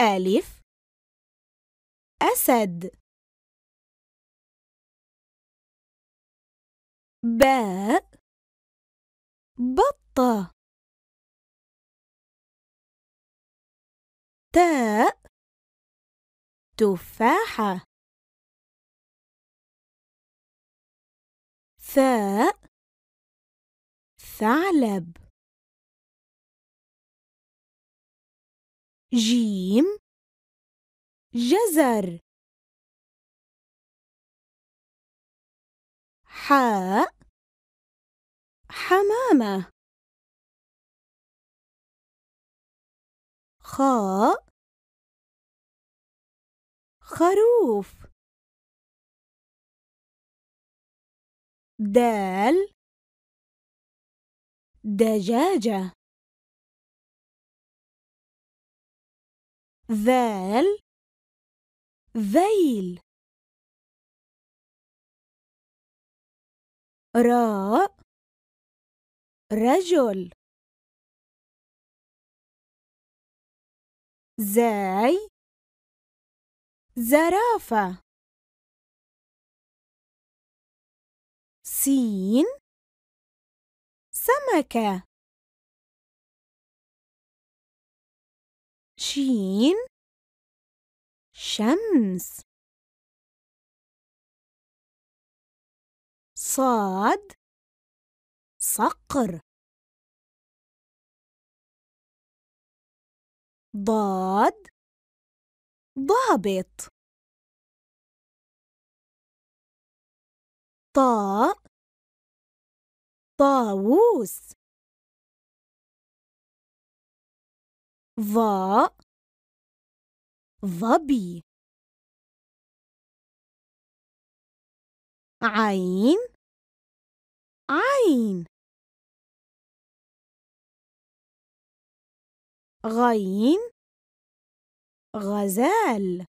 ألف أسد باء بطة تاء تفاحة ثاء ثعلب جيم جزر حاء حمامة خاء خروف دال دجاجة ذال ذيل راء رجل زاي زرافة سين سمكة شين شمس صاد صقر ضاد ضابط طاء طاووس ظاء ظبي عين عين غين غزال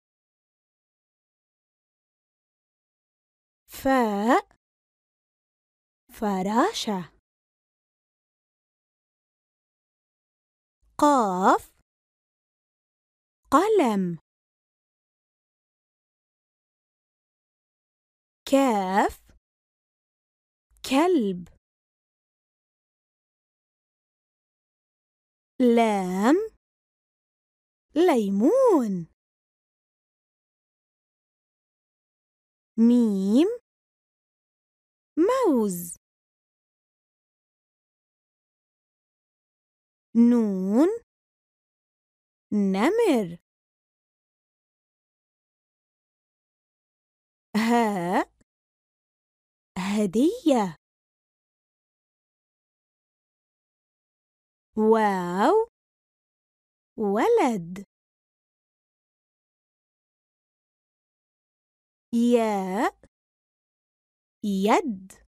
فاء فراشة قاف قلم كاف كلب لام ليمون ميم موز نون نمر هاء هدية واو ولد ياء يد